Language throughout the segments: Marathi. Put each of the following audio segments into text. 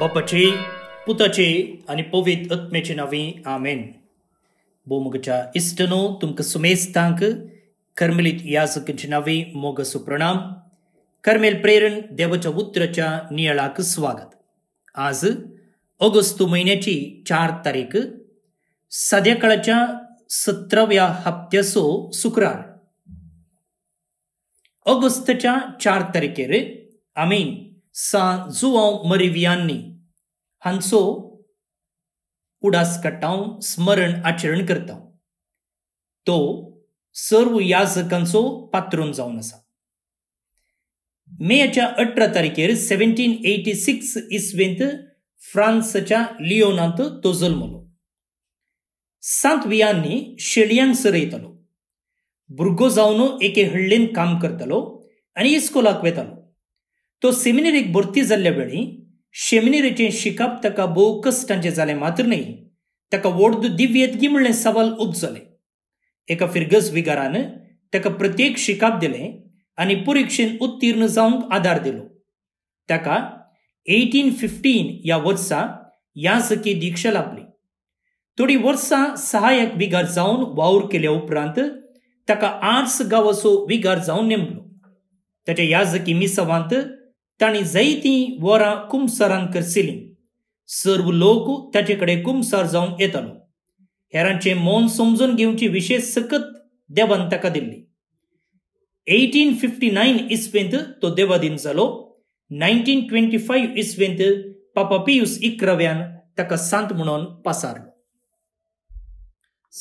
बपचे पुतचे आणि पवित आत्म्याचे नावी आमेन बोमगच्या इष्टनो तुमक सुमेस्तांक कर्मलीत याजकांची नांवी मोग सुप्रणाम कर्मेल प्रेरण देवच्या पुत्रच्या नियळाक स्वागत आज ऑगस्ट महिन्याची चार तारीख साध्या काळाच्या सतराव्या हप्त्यासो शुक्रार ऑगस्टच्या चार तारखेर आम्ही सा जुआ मरिवियांनी हांचो उडास काडटा स्मरण आचरण करता तो सर्व याजकांचो पात्रोन जावन आसा मेच्या अठरा तारखेर सेव्हन्टीन एटी सिक्स इसवेंत फ्रान्सच्या लिओनांत तो जल्मलो वियांनी शेळयांक सरयतालो भुरगो जावन एके हळ्ळेंत काम करतालो आणि इस्कोलाक वेतालो तो सेमिनरीक भरती जाल्ल्या वेळी शिकप शिकाप ತಕ ಬೋಕಸ್ जालें मात्र न्हय ताका ತಕ ಓಡ್ದು म्हणलें सवाल उब जालें एका फिरगस विगारान ताका प्रत्येक शिकाप दिले आनी परिक्षेन उत्तीर्ण जावंक आदार दिलो ताका एटीन फिफ्टीन ह्या वर्सा यासकी दीक्षा लाभली थोडीं वर्सां सहाय्यक विगार जावन वावर केल्या उपरांत ताका आर्स गांवाचो विगार जावन नेमलो ताच्या याजकी मिसवांत त्याने जैती वरां कुमसरां करसिली सर्व लोक त्याचेकडे कुमसार जावन येतालो हेरांचे मौन समजून घेवची विशेष सकत देवान ताका दिल्ली एटीन फिफ्टी नायन इसवेंत तो देवादीन जालो नायन्टीन ट्वेंटी फाईव्ह इसवेंत पापा पियुस इक्रव्यान ताका सांत म्हणून पासारलो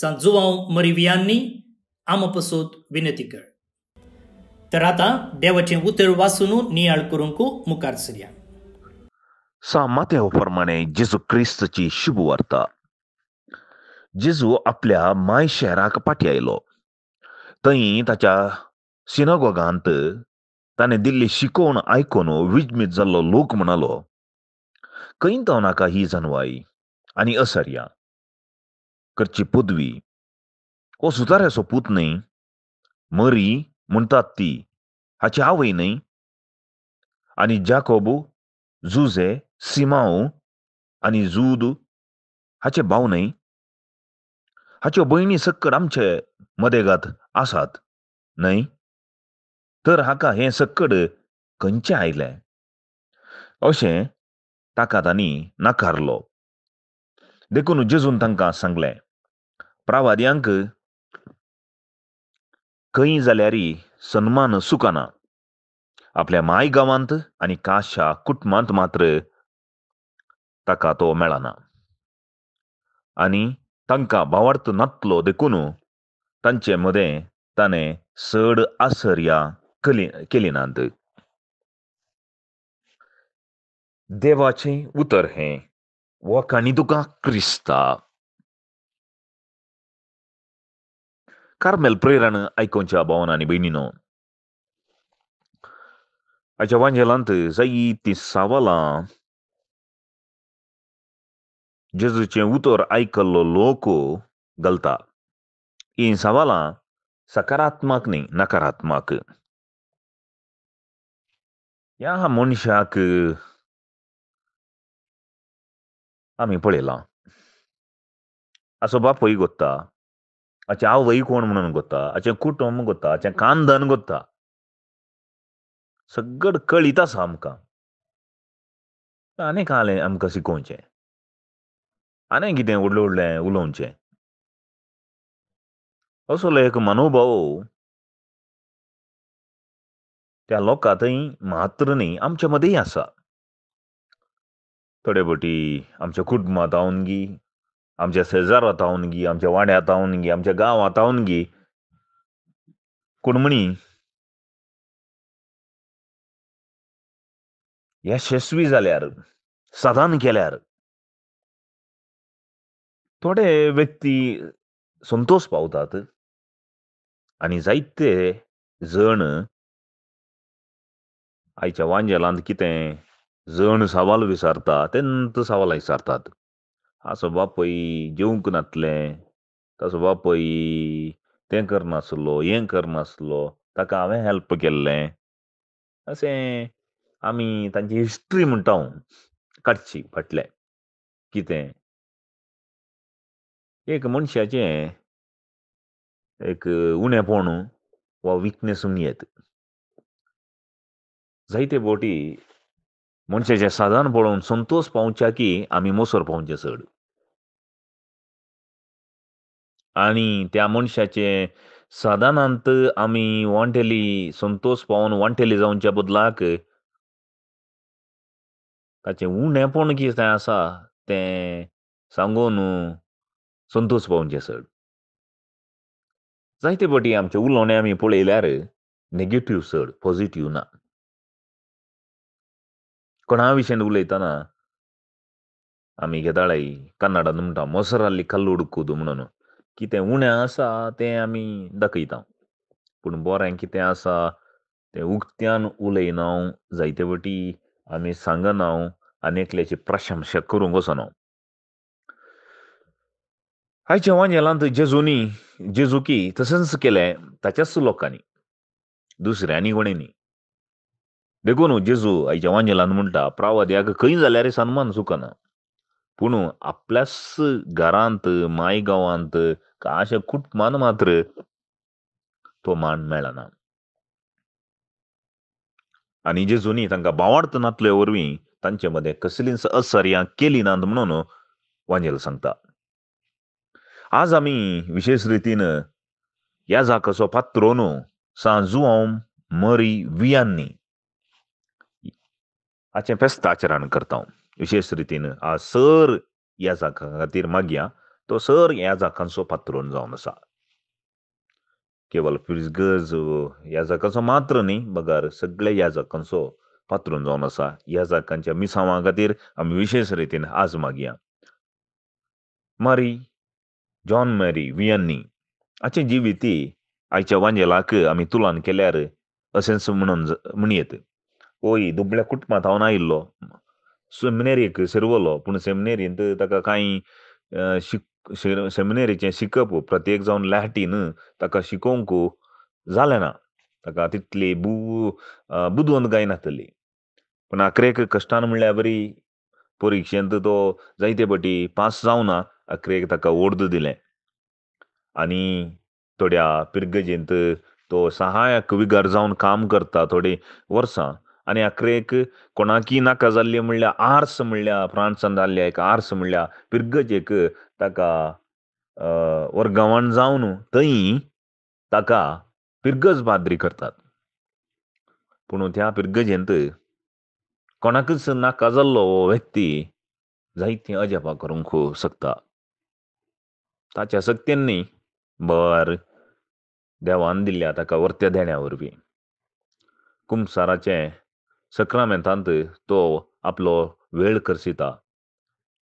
सांजुवांव मरिवियांनी आमपसोत विनंती कर तर आता देवाचे उतर वाचून नियाळ करूंक मुखार सरया सामातेव प्रमाणे जेजू क्रिस्तची शुभ वार्ता जेजू आपल्या माय शहराक पाठी आयलो थंय ताच्या सिनागोगांत ताणें दिल्ली शिकोवण आयकून विजमीत जाल्लो लोक म्हणालो तो नाका ही जणवाई आनी असर्या करची पदवी हो सुतार्याचो पूत न्ही मरी म्हणतात ती हाची आवय न्हय आनी जाकोबू जुझे सिमाऊ आनी जूद हाचे भाव नाही हाच्यो भयणी सक्कर आमचे मदेगात आसात नाही तर हाका हें सक्कड खंयचें आयले अशें ताका तांणी नाकारलो देखून जेजून तांकां सांगलें प्रावाद्यांक कई जाल्यारी सन्मान सुकाना आपल्या मायगांवांत आनी काशा कुटुंबांत मात्र ताका तो मेळना आनी तांकां भावार्थ नातलो देखून तांचे मदें ताणें चड आसर या कली केली नात देवाचें उतर हें काणी तुका क्रिस्ता Carmel Prerana haikończyła, ni ona niby inną. A działanie ti zaiti sawala. Jezucie utor aikalo loco galta. In savala சகாராத்மாக்னி நகாராத்மாக்கு யாக மனுஷாக்கு ஆமி பொழிலாம் அசோபா பொய் ಗೊತ್ತಾ ಆಚೆ ಆ ವೈಕೋಣ म्हणून कोत्ता ಆಚೆ ಕುಟುಂಬ कोत्ता ಆಚೆ ಕಾಂದನ್ कोत्ता सगळं कळीत आसा आमकां आनी कालें आमकां शिकोवचें आनी कितें व्हडलें व्हडलें उलोवचें असलो एक मनोभाव त्या लोकांतय मात्र न्ही आमच्या मदींय आसा थोडे फावटी आमच्या कुटुंबांत आवनगी आमच्या शेजार आहून गी आमच्या वाड्यात आहून गी आमच्या गावात आहून गी कुणमणी यशस्वी जाल्यार साधन केल्यार थोडे व्यक्ती संतोष पावतात आणि जायते जण आयच्या वांजेलांत कितें जण सवाल विचारता ते सवाल विचारतात असो सोबा जेवूंक नातलें नासलें ताचो तें करनासलो हें करनासलो ताका हांवें हॅल्प केल्लें अशें आमी तांची हिस्ट्री म्हणटा हांव काडची फाटले कितें एक मनशाचें एक उणेपण वा विकनेस येत जायते बोटी साधन पळोवन संतोश पावच्या की आमी मोसर पावचे चड आणि त्या मनशाचे सादानांत आम्ही वांटेली संतोष पावून वांटेली जावनच्या बदलाक ताचे उणेपण कितें आसा ते सांगून संतोष पावचे चड जायते आमचे आमचे उलोवणे आमी पळयल्यार नेगेटीव चड पॉझिटीव्ह ना कोणा विशयन उलयतना आमी घेताळी कन्नाडान म्हणटा मोसराली कल्ल म्हणून कितें उणें आसा तें आमी दाखयता पूण बरें कितें आसा तें उक्त्यान उलयना जायते वटी आमी सांगना आनी एकल्याची प्रशंसा करूंक वचना आयज जेवांजेलांत जेजूनी जेजुकी तशेंच केलें ताच्याच लोकांनी दुसऱ्यांनी कोणेनी देखून हो जेजू आयच्या वांजेलान म्हणटा प्रावाद्याक खंय जाल्यार सन्मान चुकना पूण आपल्याच घरांत मांय गांवांत अशा मान मात्र तो मान मेळना आनी जे जुनी तांकां बावार्थ नातले वरवीं तांचे मदें कसलींच असर्यां केली नांद म्हणून वांजेल सांगता आज आमी विशेष रितीन ह्या जाकाचो पात्रो सां सांजुआम मरी वियांनी हाचें फेस्त आचरण करता विशेष रितीन सर ह्या जाका खातीर मागया तो सर ह्या जाकांचो पात्रोन जावन आसा केवळ पिर्जगज ह्या जाकांचो मात्र न्ही बगार सगळे ह्या जाकांचो पात्रोन जावन आसा ह्या जाकांच्या मिसावां खातीर आमी विशेष रितीन आज मागया मारी जॉन मॅरी वियन्नी हाचे जिविती आयच्या वांजेलाक आमी तुलान केल्यार असेंच म्हणून म्हणयेत ओय दुबळ्या कुटुंबात हांव आयिल्लो सेमिनेरीक शिरवलो पूण सेमिनेरींत ताका कांय शिक सेमिनेरीचें शिकप प्रत्येक जावन लॅटीन ताका शिकोवंक जालें ना ताका तितली बु बुदवंतकाय नासतली पूण आखरेक कश्टान म्हणल्यार बरी परिक्षेंत तो जायते पटी पास जावं ना एक ताका ओर्द दिलें आनी थोड्या पिर्गजेंत तो सहाय्यक विगार जावन काम करता थोडी वर्सां आणि अकरेक कोणाकी नाका जाल्ली म्हणल्या आर्स म्हणल्या फ्रान्सान जाल्ल्या एक आर्स म्हणल्या पिर्गजेक ताका गवण जावन थंय ताका पिरगज बाद्री करतात पूण त्या पिरगजेंत कोणाकच नाका जाल्लो हो व्यक्ती जायते अजापा करूंक शकता ताच्या सक्तींनी बर देवान दिल्या ताका वर्त्या देण्या वरवीं सक्रमेंतांत तो आपलो वेळ करसिता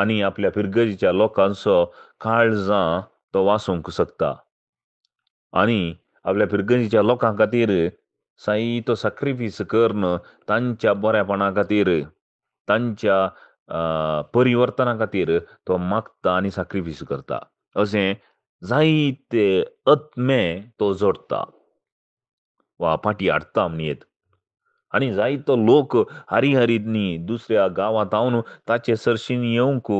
आनी आपल्या फिरगजीच्या लोकांचो काळजां तो वासूंक शकता आनी आपल्या फिरगजीच्या लोकां खातीर साई तो सॅक्रिफीस करन तांच्या बऱ्यापणा खातीर तांच्या परिवर्तना खातीर तो मागता आनी सॅक्रिफीस करता अशें जायते अत्मे तो जोडता वा पाटी हाडता म्हणयेत आणि जायतो लोक हरिहरींनी दुसऱ्या आवन ताचे सरशीन येवंक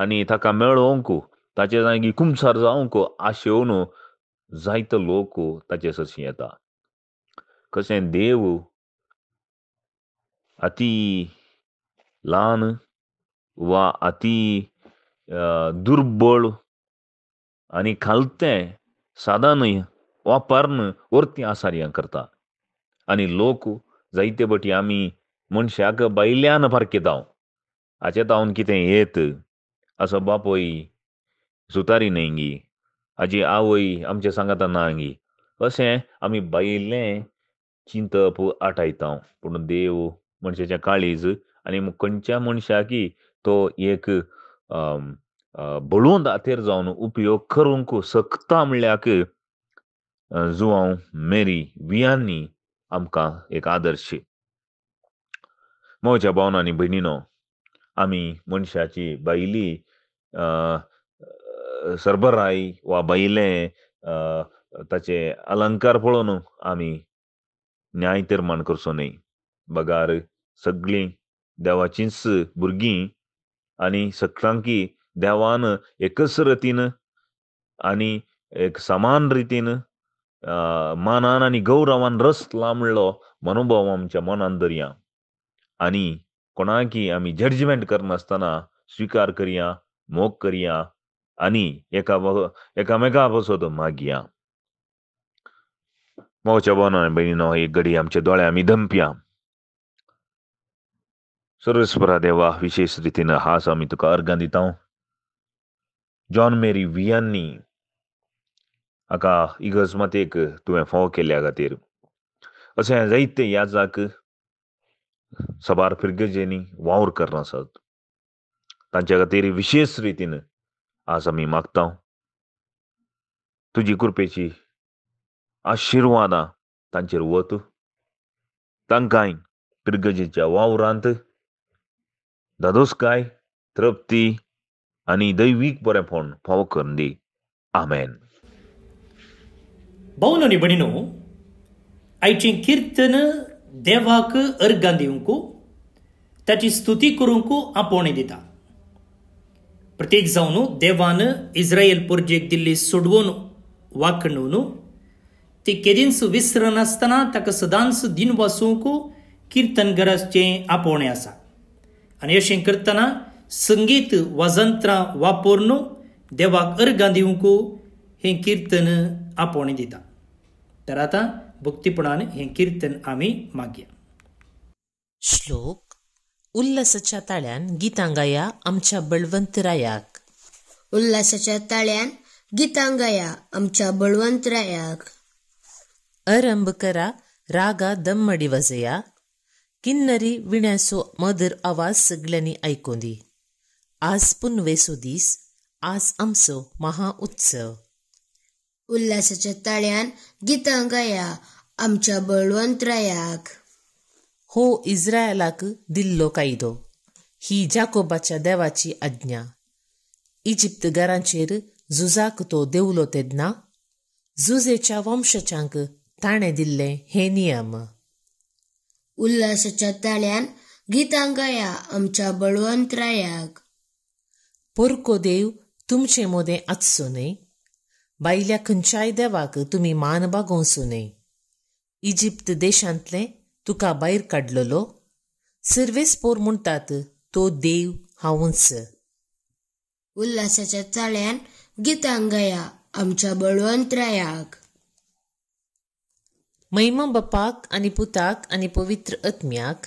आणि ताका मेळोवंक ताचे जागी कुमसार जावंक आशेवन जायतो लोक ताचे सरशी येता कशें देव अति ल्हान वा अति दुर्बळ आणि खालतें सादानय वापरन वरती आसार करता आणि लोक जायते भटी आम्ही मनशाक बैल्यान पारखितांव हाचे तावन कितें येत असो बापोय सुतारी न्हंयगी हाजी आवय आमचें सांगाता नांगी अशें आमी बैले चिंतप आटायतांव पूण देव मनशाचें काळीज आनी खंयच्या मनशाकी तो एक बळून दातेर जावन उपयोग करूंक शकता म्हणल्याक जुवांव मेरी वियांनी आमकां एक आदर्श शी मोवच्या भोवनो आनी भयणीनो आमी मनशाची बायली सरबराय वा बायलें ताचे अलंकार पळोवन आमी न्याय निर्माण करचो न्ही बगार सगळीं देवाचींच भुरगीं आनी सगळ्यांकी देवान एकच रितीन आनी एक समान रितीन मानान आनी गौरवान रस लांबलो मनोभाव आमच्या मनान धरया आनी कोणाकी आमी जजमेंट करनासतना स्विकार करया मोग करया आनी एका एकामेका बसोत मागया मोच्या भावना भयणीनो एक घडी आमच्या दोळ्या आमी धंपया सर्वस्परा देवा विशेष रितीन हास आमी तुका अर्गां दिता जॉन मेरी वियांनी आका इगजमातेक एक तुवें फोव केल्ल्या खातीर अशें जायते याजाक सबार फिरगजेनी वावर आसात तांचे खातीर विशेष रितीन आज आमी मागता तुजी कृपेची आशिर्वादां तांचेर वत तांकांय पिरगजेच्या वावरांत धादोसकाय तृप्ती आनी दैवीक बरेंपण फाव करून दी आमेन பவுனனி பணினும் ஐச்சின் देवाक தேவாக்கு अर्गांदिवंकू त्याची स्तुती करूंकू आपोवणी दिता प्रत्येक जावन देवान इस्रायल पुर्जेक दिल्ली सोडवून वाखणून ती केदींच विसरनासतना ताका सदांच दिन वासूंक कीर्तनगराचे आपोवणें आसा आनी अशें करतना संगीत वाजंत्रां वापरून देवाक अर्गां दिवंक हें कीर्तन आपोवणें दिता तर आता भक्तिपणाने हे कीर्तन आम्ही मागया श्लोक उल्हासाच्या ताळ्यान गीतांगाया आमच्या बळवंत रायाक उल्हासाच्या ताळ्यान गीतांगाया आमच्या बळवंत रायाक अरंभ करा रागा दमडी वाजया किन्नरी विण्यासो मधुर आवाज सगळ्यांनी ऐकोंदी आज पुनवेसो दीस आज आमचो महा उल्हासाच्या ताळ्यान गीतांगया गाया आमच्या बळवंतरायाक हो इस्रायलाक दिल्लो कायदो ही जाकोबाच्या देवाची आज्ञा इजिप्त इजिप्तगारांचेर झुजाक तो देवलो तेदना झुजेच्या वंशजांक ताणें दिल्ले हे नियम उल्हासाच्या ताळ्यान गीतांगया गाया आमच्या बळवंतरायाक पोरको देव तुमचे मोदे आससो न्ही बायल्या खंयच्याय देवाक तुमी मान बागोवं सुने इजिप्त देशांतले तुका भायर सर्वेस पोर म्हणटात तो देव हांवच उल्हासाच्या चाळ्यान गितांग गाया आमच्या बळवंतरायाक महिमा बापाक आनी पुताक आनी पवित्र आत्म्याक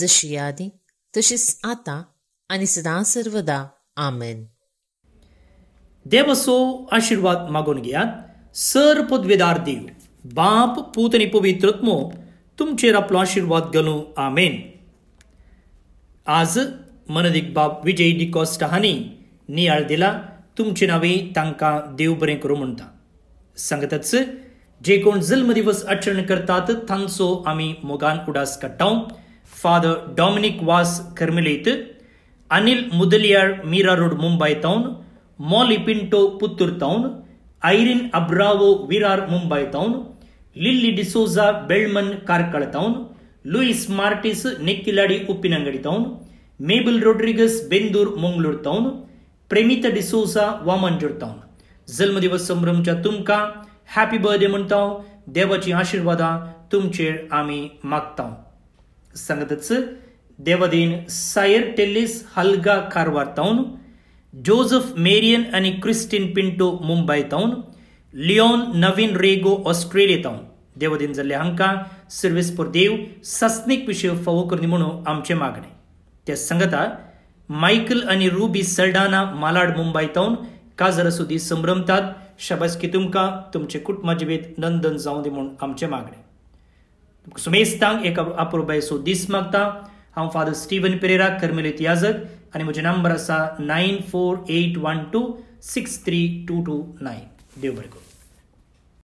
जशी यादी तशीच आतां आनी सदां सर्वदा आमेन देवसो आशिर्वाद मागून घेयात सर पदवेदार देव बाप पूत आणि पवित्रत्मो तुमचेर आपलो आशिर्वाद घालूं आमेन आज मनदीक बाप विजय डिकॉस्ट हांणी नियाळ दिला तुमचे नावे तांकां देव बरें करूं म्हणटा सांगतच जे कोण जल्म दिवस आचरण करतात तांचो आमी मोगान उडास काडटाव फादर डॉमिनीक वास करमिलेत अनिल मुदलियार मिरा रोड मुंबय तावन மாலிபின்டோ Puttur town Irene Abreo Virar Mumbai town Lily D'Souza Belman Karkala town Louis Martis Nekkiladi Uppinangady town Mabel Rodrigues Bendur Mangaluru town Premita D'Souza Vamanjoor town जन्मदिवस संभ्रमच्या तुमका हॅपी बर्थडे म्हणतो देवाची आशीर्वाद तुमचे आम्ही मागता सांगतच देवादीन सायर टेलिस हलगा कारवार जोसेफ मेरियन आणि क्रिस्टिन पिंटो मुंबई मुंबयतावन लिओन नवीन रेगो ऑस्ट्रेलियेतावन देवदीन जाल्ले हांकां सर्वीस देव सस्निक विषय फावो करनी म्हणून आमचें मागणें त्या संगता मायकल आणि रुबी सल्डाना मालाड मुंबई काजार काजरासुदी संभ्रमतात शाबासकी तुमका तुमचे कुटुंब नंदन जावं दी म्हूण आमचें मागणें सुमेस्तांक एक अपुरबायसो सो दीस मागता हांव फादर स्टिवन पेरेरा कर्मेलीत याजक અને મુજબ નંબર હશે nine four eight one two six three two two nine દેવ